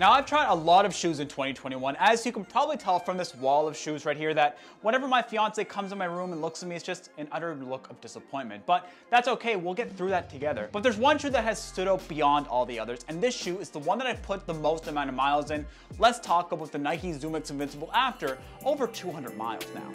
Now I've tried a lot of shoes in 2021, as you can probably tell from this wall of shoes right here that whenever my fiance comes in my room and looks at me, it's just an utter look of disappointment. But that's okay, we'll get through that together. But there's one shoe that has stood out beyond all the others, and this shoe is the one that I've put the most amount of miles in. Let's talk about the Nike ZoomX Invincible After, over 200 miles now.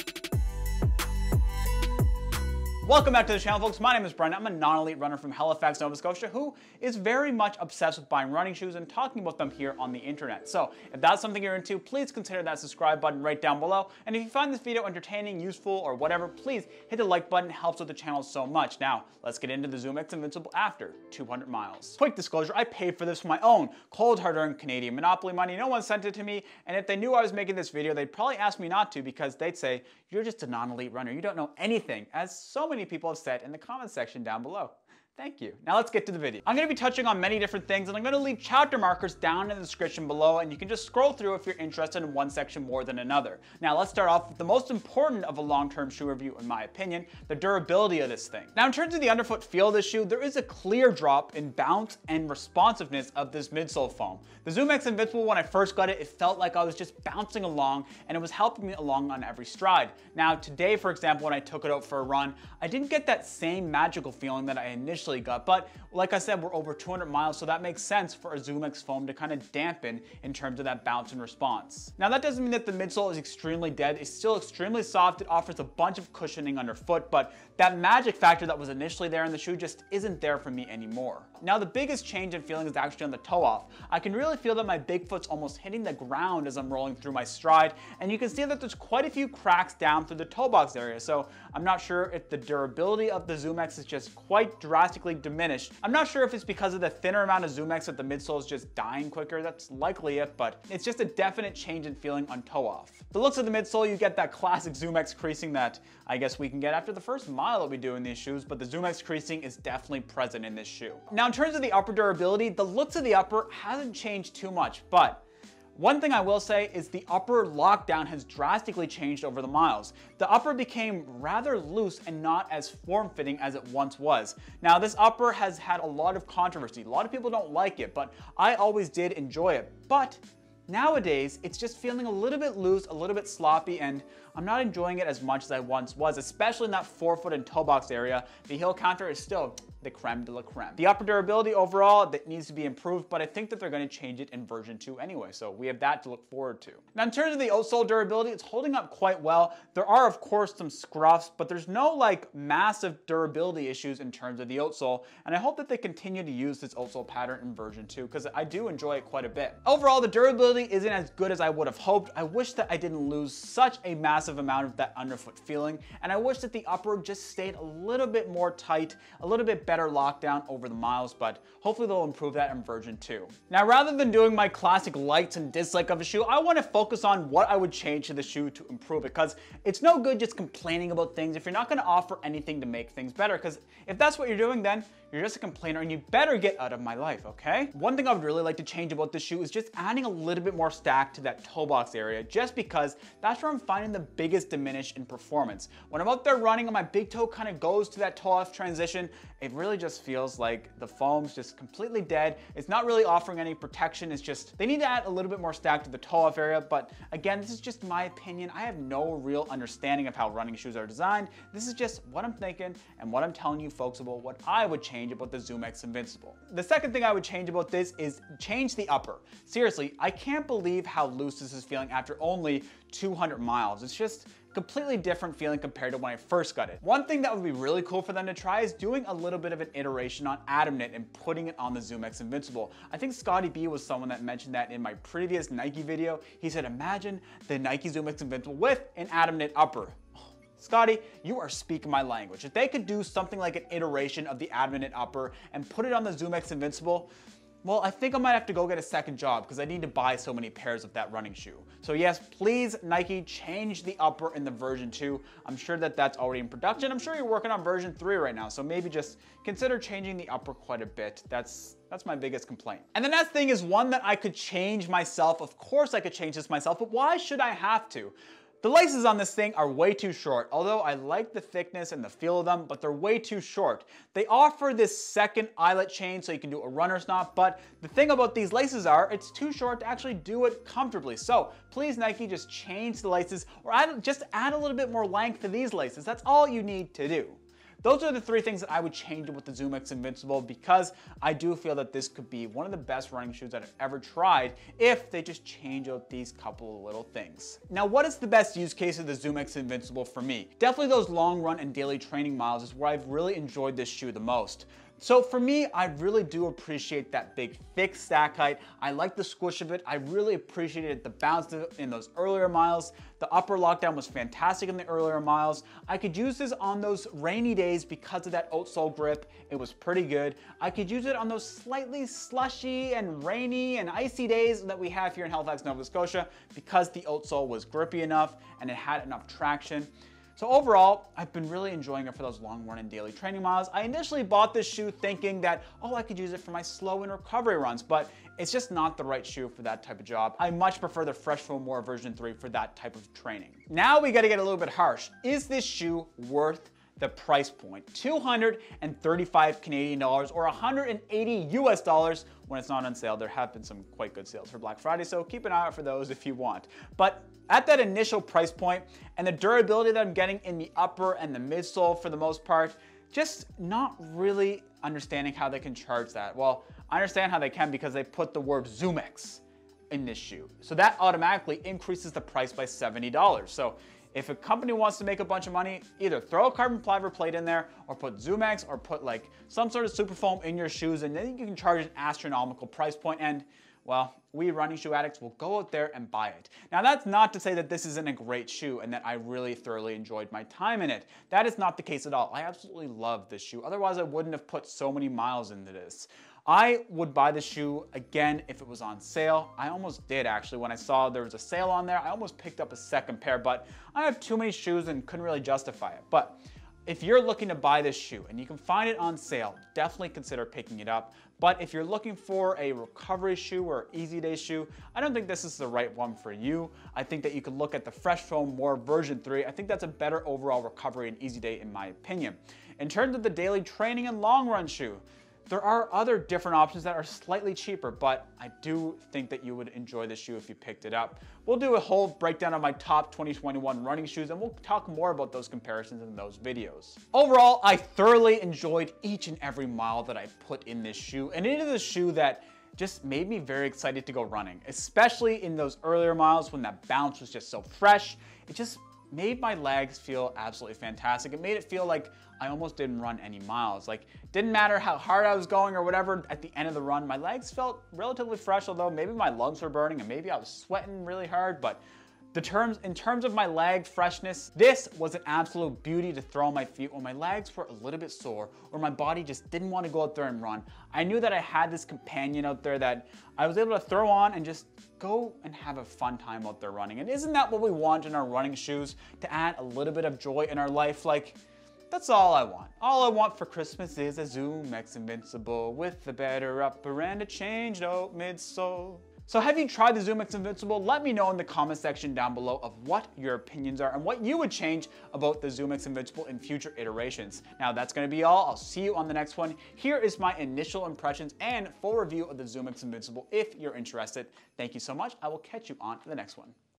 Welcome back to the channel, folks. My name is Brian. I'm a non-elite runner from Halifax, Nova Scotia, who is very much obsessed with buying running shoes and talking about them here on the internet. So if that's something you're into, please consider that subscribe button right down below. And if you find this video entertaining, useful, or whatever, please hit the like button. It helps with the channel so much. Now, let's get into the ZoomX Invincible after 200 miles. Quick disclosure, I paid for this with my own cold, hard-earned Canadian Monopoly money. No one sent it to me. And if they knew I was making this video, they'd probably ask me not to because they'd say, you're just a non-elite runner. You don't know anything. As so many many people have said in the comments section down below. Thank you. Now let's get to the video. I'm gonna be touching on many different things and I'm gonna leave chapter markers down in the description below and you can just scroll through if you're interested in one section more than another. Now let's start off with the most important of a long-term shoe review in my opinion, the durability of this thing. Now in terms of the underfoot feel of this shoe, there is a clear drop in bounce and responsiveness of this midsole foam. The ZoomX Invincible when I first got it, it felt like I was just bouncing along and it was helping me along on every stride. Now today for example, when I took it out for a run, I didn't get that same magical feeling that I initially initially got, but like I said, we're over 200 miles, so that makes sense for a ZoomX foam to kind of dampen in terms of that bounce and response. Now that doesn't mean that the midsole is extremely dead, it's still extremely soft, it offers a bunch of cushioning underfoot, but that magic factor that was initially there in the shoe just isn't there for me anymore. Now the biggest change in feeling is actually on the toe off. I can really feel that my big foot's almost hitting the ground as I'm rolling through my stride, and you can see that there's quite a few cracks down through the toe box area, so I'm not sure if the durability of the ZoomX is just quite drastic drastically diminished. I'm not sure if it's because of the thinner amount of ZoomX that the midsole is just dying quicker, that's likely it, but it's just a definite change in feeling on toe off. The looks of the midsole, you get that classic ZoomX creasing that I guess we can get after the first mile that we do in these shoes, but the ZoomX creasing is definitely present in this shoe. Now in terms of the upper durability, the looks of the upper hasn't changed too much, but one thing I will say is the upper lockdown has drastically changed over the miles. The upper became rather loose and not as form-fitting as it once was. Now this upper has had a lot of controversy. A lot of people don't like it, but I always did enjoy it. But Nowadays, it's just feeling a little bit loose, a little bit sloppy, and I'm not enjoying it as much as I once was, especially in that forefoot and toe box area. The heel counter is still the creme de la creme. The upper durability overall, that needs to be improved, but I think that they're gonna change it in version two anyway, so we have that to look forward to. Now in terms of the outsole durability, it's holding up quite well. There are of course some scruffs, but there's no like massive durability issues in terms of the outsole, and I hope that they continue to use this outsole pattern in version two, because I do enjoy it quite a bit. Overall, the durability isn't as good as I would have hoped. I wish that I didn't lose such a massive amount of that underfoot feeling, and I wish that the upper just stayed a little bit more tight, a little bit better better lockdown over the miles, but hopefully they'll improve that in version 2. Now, rather than doing my classic likes and dislike of a shoe, I wanna focus on what I would change to the shoe to improve it, because it's no good just complaining about things if you're not gonna offer anything to make things better, because if that's what you're doing, then you're just a complainer and you better get out of my life, okay? One thing I would really like to change about this shoe is just adding a little bit more stack to that toe box area just because that's where I'm finding the biggest diminish in performance. When I'm out there running and my big toe kind of goes to that toe off transition, it really just feels like the foam's just completely dead. It's not really offering any protection. It's just, they need to add a little bit more stack to the toe off area. But again, this is just my opinion. I have no real understanding of how running shoes are designed. This is just what I'm thinking and what I'm telling you folks about what I would change change about the ZoomX Invincible. The second thing I would change about this is change the upper. Seriously, I can't believe how loose this is feeling after only 200 miles. It's just, completely different feeling compared to when I first got it. One thing that would be really cool for them to try is doing a little bit of an iteration on Adamnet and putting it on the ZoomX Invincible. I think Scotty B was someone that mentioned that in my previous Nike video. He said, imagine the Nike ZoomX Invincible with an Adamnet upper. Scotty, you are speaking my language. If they could do something like an iteration of the admin and upper and put it on the ZoomX Invincible, well, I think I might have to go get a second job because I need to buy so many pairs of that running shoe. So yes, please Nike, change the upper in the version two. I'm sure that that's already in production. I'm sure you're working on version three right now. So maybe just consider changing the upper quite a bit. That's that's my biggest complaint. And the next thing is one that I could change myself. Of course I could change this myself, but why should I have to? The laces on this thing are way too short, although I like the thickness and the feel of them, but they're way too short. They offer this second eyelet chain so you can do a runner's knot, but the thing about these laces are it's too short to actually do it comfortably. So please Nike, just change the laces or add, just add a little bit more length to these laces. That's all you need to do. Those are the three things that I would change with the ZoomX Invincible because I do feel that this could be one of the best running shoes that I've ever tried if they just change out these couple of little things. Now, what is the best use case of the ZoomX Invincible for me? Definitely those long run and daily training miles is where I've really enjoyed this shoe the most. So for me, I really do appreciate that big thick stack height. I like the squish of it. I really appreciated the bounce in those earlier miles. The upper lockdown was fantastic in the earlier miles. I could use this on those rainy days because of that oat sole grip. It was pretty good. I could use it on those slightly slushy and rainy and icy days that we have here in Halifax, Nova Scotia because the oat sole was grippy enough and it had enough traction. So overall, I've been really enjoying it for those long run and daily training miles. I initially bought this shoe thinking that, oh, I could use it for my slow and recovery runs, but it's just not the right shoe for that type of job. I much prefer the Fresh Foam War version 3 for that type of training. Now we gotta get a little bit harsh. Is this shoe worth the price point, 235 Canadian dollars or 180 US dollars when it's not on sale. There have been some quite good sales for Black Friday, so keep an eye out for those if you want. But at that initial price point and the durability that I'm getting in the upper and the midsole for the most part, just not really understanding how they can charge that. Well, I understand how they can because they put the word ZoomX in this shoe. So that automatically increases the price by $70. So if a company wants to make a bunch of money, either throw a carbon fiber plate in there or put Zoomax or put like some sort of super foam in your shoes and then you can charge an astronomical price point and well, we running shoe addicts will go out there and buy it. Now that's not to say that this isn't a great shoe and that I really thoroughly enjoyed my time in it. That is not the case at all. I absolutely love this shoe. Otherwise I wouldn't have put so many miles into this. I would buy the shoe again if it was on sale. I almost did actually. When I saw there was a sale on there, I almost picked up a second pair, but I have too many shoes and couldn't really justify it. But if you're looking to buy this shoe and you can find it on sale, definitely consider picking it up. But if you're looking for a recovery shoe or easy day shoe, I don't think this is the right one for you. I think that you could look at the Fresh Foam More version 3. I think that's a better overall recovery and easy day in my opinion. In terms of the daily training and long run shoe, there are other different options that are slightly cheaper, but I do think that you would enjoy this shoe if you picked it up. We'll do a whole breakdown of my top 2021 running shoes and we'll talk more about those comparisons in those videos. Overall, I thoroughly enjoyed each and every mile that I put in this shoe and it is a shoe that just made me very excited to go running, especially in those earlier miles when that bounce was just so fresh. It just made my legs feel absolutely fantastic. It made it feel like I almost didn't run any miles. Like, didn't matter how hard I was going or whatever, at the end of the run, my legs felt relatively fresh, although maybe my lungs were burning and maybe I was sweating really hard, but the terms, in terms of my leg freshness, this was an absolute beauty to throw on my feet when my legs were a little bit sore or my body just didn't want to go out there and run. I knew that I had this companion out there that I was able to throw on and just go and have a fun time out there running. And isn't that what we want in our running shoes? To add a little bit of joy in our life, like, that's all I want. All I want for Christmas is a Zoom X Invincible with the better upper and a changed out midsole. So have you tried the ZoomX Invincible? Let me know in the comment section down below of what your opinions are and what you would change about the ZoomX Invincible in future iterations. Now that's gonna be all. I'll see you on the next one. Here is my initial impressions and full review of the ZoomX Invincible if you're interested. Thank you so much. I will catch you on the next one.